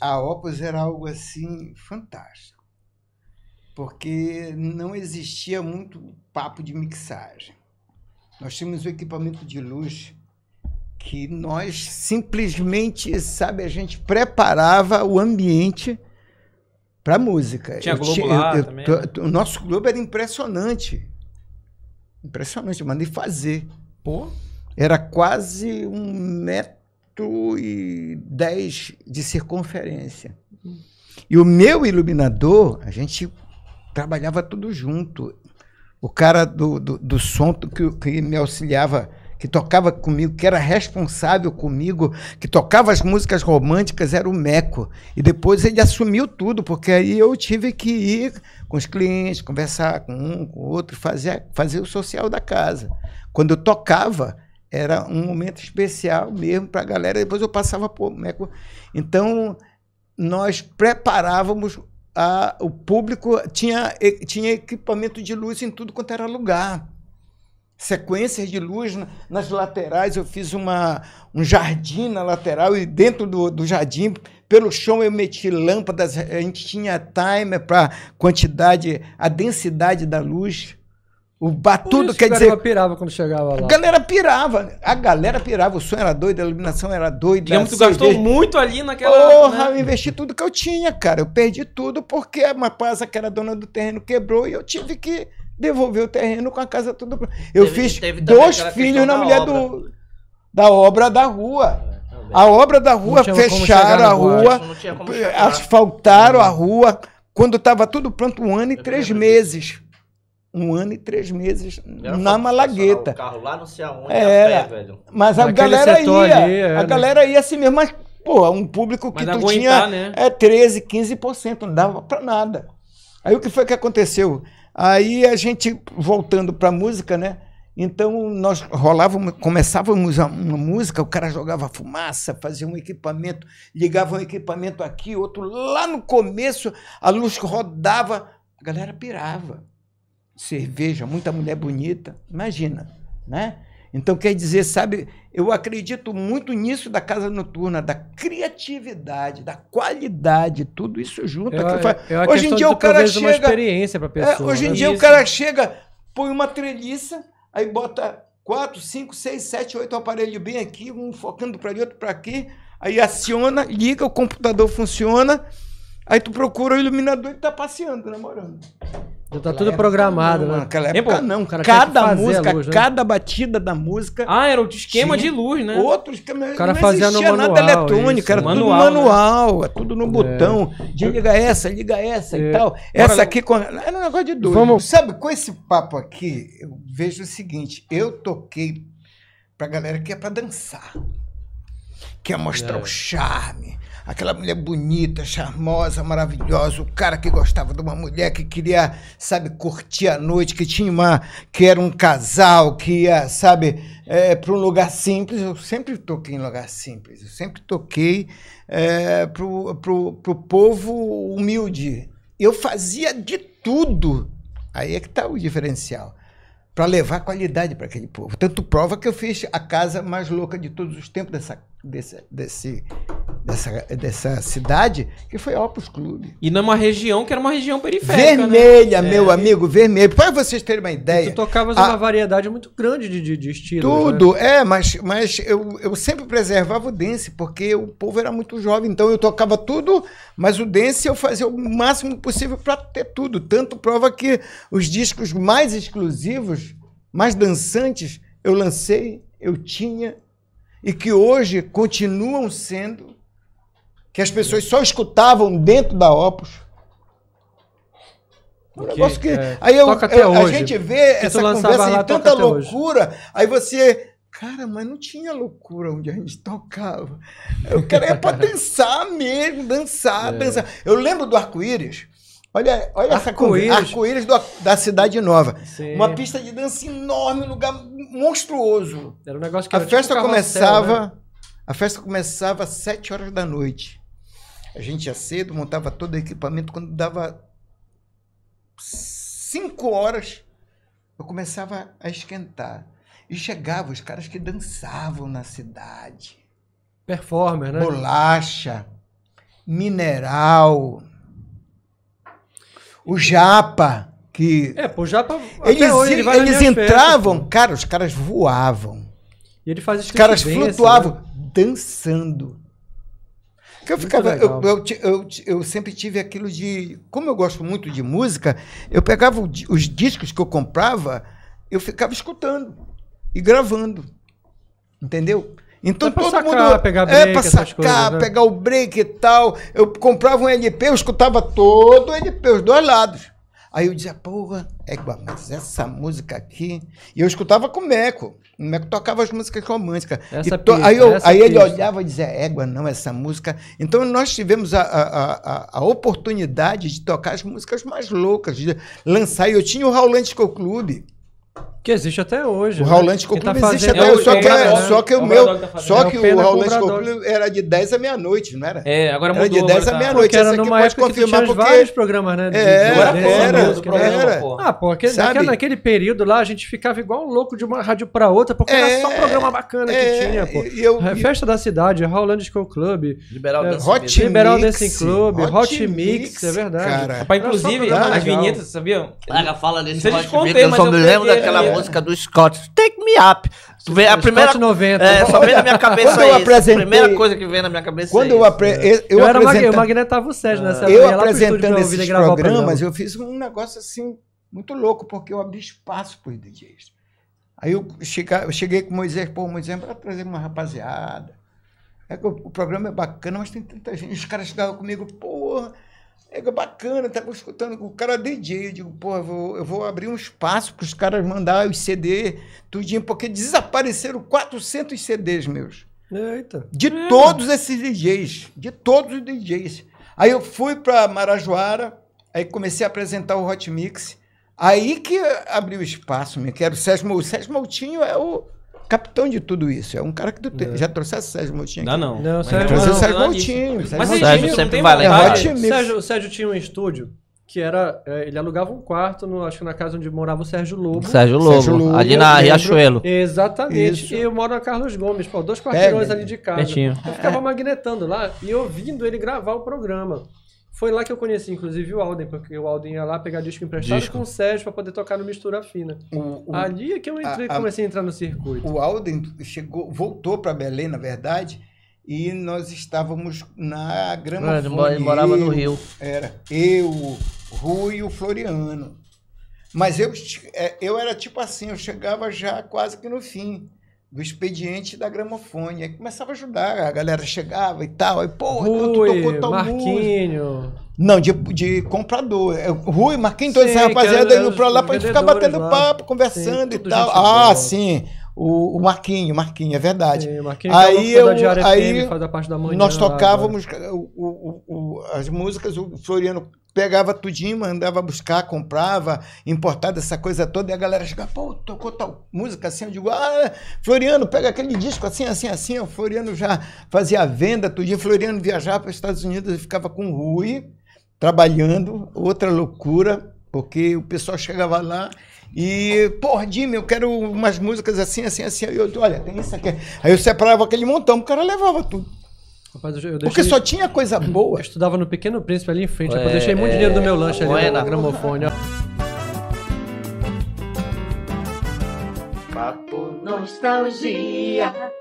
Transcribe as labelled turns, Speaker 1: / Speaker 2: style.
Speaker 1: A Opus era algo assim fantástico, porque não existia muito papo de mixagem. Nós tínhamos um equipamento de luz que nós simplesmente, sabe, a gente preparava o ambiente para música. Tinha eu Globo lá eu, também. Né? o nosso Globo era impressionante. Impressionante, eu mandei fazer. Pô. Era quase um metro 110 de circunferência. E o meu iluminador, a gente trabalhava tudo junto. O cara do, do, do som que, que me auxiliava, que tocava comigo, que era responsável comigo, que tocava as músicas românticas, era o Meco. E depois ele assumiu tudo, porque aí eu tive que ir com os clientes, conversar com um, com o outro, fazer, fazer o social da casa. Quando eu tocava, era um momento especial mesmo para a galera. Depois eu passava por. Né, então, nós preparávamos a, o público, tinha, tinha equipamento de luz em tudo quanto era lugar. Sequências de luz nas laterais, eu fiz uma, um jardim na lateral e dentro do, do jardim, pelo chão, eu meti lâmpadas. A gente tinha timer para quantidade, a densidade da luz. O batudo quer dizer. A galera pirava quando chegava lá. A galera pirava. A galera pirava. O som era doido, a iluminação era doida. E tu é assim, gastou muito ali naquela. Porra, né? eu investi tudo que eu tinha, cara. Eu perdi tudo porque uma casa que era dona do terreno quebrou e eu tive que devolver o terreno com a casa tudo. Eu teve, fiz teve dois filhos na mulher obra. do, da obra da rua. É, a obra da rua, fecharam a rua, asfaltaram a uhum. rua. Quando estava tudo pronto, um ano e três meses um ano e três meses na Malagueta. O carro lá não sei aonde, era. Pé, velho. Mas a Naquele galera ia. Ali, é, a né? galera ia assim mesmo, mas, pô, um público que mas tu aguentar, tinha né? é, 13, 15%, não dava pra nada. Aí o que foi que aconteceu? Aí a gente, voltando pra música, né? Então nós rolávamos, começávamos uma música, o cara jogava fumaça, fazia um equipamento, ligava um equipamento aqui, outro lá no começo, a luz rodava, a galera pirava cerveja, muita mulher bonita. Imagina, né? Então quer dizer, sabe, eu acredito muito nisso da casa noturna, da criatividade, da qualidade, tudo isso junto. É eu, eu, eu é hoje em dia o cara chega, experiência pra é, pessoa, é, hoje em né? dia isso. o cara chega, põe uma treliça, aí bota quatro, cinco, seis, sete, oito aparelhos bem aqui, um focando para ali, outro para aqui, aí aciona, liga, o computador funciona, aí tu procura o iluminador e tá passeando, namorando. Já tá tudo programado, não, né? Naquela época não, cara. Cada música, luz, né? cada batida da música. Ah, era o esquema de luz, né? Outros esquema. O cara não fazia no manual, nada eletrônico, isso, era manual, tudo manual, né? É tudo no é. botão. De liga essa, liga essa é. e tal. Essa aqui. Com... Era um negócio de doido. Vamos... Sabe, com esse papo aqui, eu vejo o seguinte: eu toquei pra galera que é pra dançar. Quer mostrar é. o charme aquela mulher bonita, charmosa, maravilhosa, o cara que gostava de uma mulher que queria, sabe, curtir a noite, que tinha uma, que era um casal, que ia, sabe, é, para um lugar simples. Eu sempre toquei em lugar simples, eu sempre toquei é, para o povo humilde. Eu fazia de tudo. Aí é que está o diferencial para levar qualidade para aquele povo. Tanto prova que eu fiz a casa mais louca de todos os tempos dessa, desse, desse dessa, dessa cidade, que foi Opus Clube. E numa região que era uma região periférica. Né? Vermelha, né? meu é. amigo, vermelho Para vocês terem uma ideia. E tu tocavas a... uma variedade muito grande de, de, de estilos. Né? Tudo, né? é, mas, mas eu, eu sempre preservava o dance, porque o povo era muito jovem, então eu tocava tudo, mas o dance eu fazia o máximo possível para ter tudo. Tanto prova que os discos mais exclusivos, mais dançantes, eu lancei, eu tinha. E que hoje continuam sendo que as pessoas só escutavam dentro da Opus. Um okay, negócio que. É, aí eu, eu a gente vê essa conversa de tanta loucura, hoje. aí você. Cara, mas não tinha loucura onde a gente tocava. Eu queria é pra dançar mesmo, dançar, é. dançar. Eu lembro do arco-íris. Olha, olha arco essa coisa. Arco-íris da Cidade Nova. Sim. Uma pista de dança enorme, um lugar monstruoso. Era um negócio que A tipo festa tipo começava. Né? A festa começava às sete horas da noite. A gente ia cedo, montava todo o equipamento. Quando dava cinco horas, eu começava a esquentar. E chegava os caras que dançavam na cidade. Performer, né? Bolacha, mineral, o japa que. É, pô, o Japa. eles, hoje, ele eles entravam, cara, os caras voavam. E ele fazia Os caras flutuavam né? dançando eu ficava. Eu, eu, eu, eu, sempre tive aquilo de. Como eu gosto muito de música, eu pegava os discos que eu comprava, eu ficava escutando e gravando. Entendeu? Então é todo sacar, mundo. Pegar é break, é pra sacar, coisas, né? pegar o break e tal. Eu comprava um LP, eu escutava todo o LP, os dois lados. Aí eu dizia, porra, égua, mas essa música aqui. E eu escutava com o Meco. O Meco tocava as músicas românticas. Essa to... pista, aí eu, essa aí ele olhava e dizia, égua, não, essa música. Então nós tivemos a, a, a, a oportunidade de tocar as músicas mais loucas, de lançar. E eu tinha o Raulante Clube que existe até hoje. O né? Howland Copland tá existe fazendo... até é hoje. só, é, é, só, que o, o meu. Tá só que é o, o Howland Copland era de 10 à meia-noite, não era? É, agora mudou. Era de 10 à meia-noite. Tá. Essa aqui pode confirmar que porque. vários programas, né? De, é, de era, era, era, era. Ah, pô, naquele, naquele, período lá a gente ficava igual um louco de uma rádio pra outra, porque era é, só um programa bacana que tinha, pô. E eu, Festa da Cidade, Howland School Club. Liberal Dancing Liberal Dancing Club, Hot Mix, é verdade. Inclusive, as vinhetas, sabiam? Cara, fala desse Hot Mix, eu só me lembro daquela voz. Né? música do Scott, Take Me Up. a primeira, Scott 90. É, só vem na minha cabeça quando eu apresentei, A primeira coisa que vem na minha cabeça quando é eu, apre... É. eu, eu, eu, era o Magnetava o Sérgio ah. nessa Eu apresentando esses programas, eu fiz um negócio assim muito louco, porque eu abri espaço para os DJs. Aí eu, eu cheguei com o Moisés, pô, Moisés, para trazer uma rapaziada. É que o, o, programa é bacana, mas tem tanta gente. Os caras chegavam comigo, porra, é bacana, tava tá escutando o cara DJ. Eu digo, pô, eu vou, eu vou abrir um espaço para os caras mandar os CD, tudinho, porque desapareceram 400 CDs meus. Eita. De é. todos esses DJs, de todos os DJs. Aí eu fui para Marajoara, aí comecei a apresentar o Hot Mix. Aí que abriu o espaço, que era O Sérgio, o Sérgio Moutinho é o, capitão de tudo isso. É um cara que tu tem, é. já trouxe o Sérgio Moutinho. Não, não. não Sérgio, trouxe o é Sérgio não, Moutinho. Mas ele Sérgio sempre valente. É o Sérgio, Sérgio tinha um estúdio que era. Ele alugava um quarto, no, acho que na casa onde morava o Sérgio Lobo. Sérgio Lobo, Sérgio Lobo ali na Riachuelo. Exatamente. Isso. E eu moro na Carlos Gomes, pô, dois quarteirões ali de casa. Pertinho. Eu ficava é. magnetando lá e ouvindo ele gravar o programa. Foi lá que eu conheci, inclusive, o Alden, porque o Alden ia lá pegar disco emprestado disco. com o Sérgio pra poder tocar no Mistura Fina. O, o, Ali é que eu entrei, a, comecei a entrar no circuito. O Alden chegou, voltou para Belém, na verdade, e nós estávamos na Grama Ele morava no Rio. Era eu, Rui e o Floriano. Mas eu, é, eu era tipo assim, eu chegava já quase que no fim do expediente da gramofone. Aí começava a ajudar, a galera chegava e tal. Aí, pô, Rui, tu tocou tal Marquinho. Não, de, de comprador. É, Rui, Marquinho, todos então, esses rapaziada indo pra lá pra gente ficar batendo lá. papo, conversando sim, e tal. Ah, né? sim. O, o, Marquinho, Marquinho, é verdade. Sim, Marquinho é aí eu, aí FM, faz a parte da manhã, nós tocávamos lá, o, o, as músicas, o Floriano pegava tudinho, mandava buscar, comprava, importava essa coisa toda, e a galera chegava, pô, tocou tal música assim, eu digo, ah, Floriano, pega aquele disco assim, assim, assim, o Floriano já fazia a venda, tudinho, Floriano viajava para os Estados Unidos e ficava com o Rui, trabalhando, outra loucura, porque o pessoal chegava lá e, pô, Dime, eu quero umas músicas assim, assim, assim, aí eu, olha, tem isso aqui, aí eu separava aquele montão, o cara levava tudo. Rapaz, eu, eu Porque só tinha coisa boa. Eu estudava no Pequeno Príncipe ali em frente. É, eu deixei muito é. dinheiro do meu lanche ali na no gramofone. Papo Nostalgia.